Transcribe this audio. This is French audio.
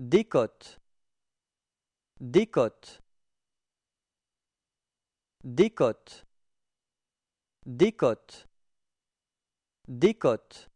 décote décote décote décote décote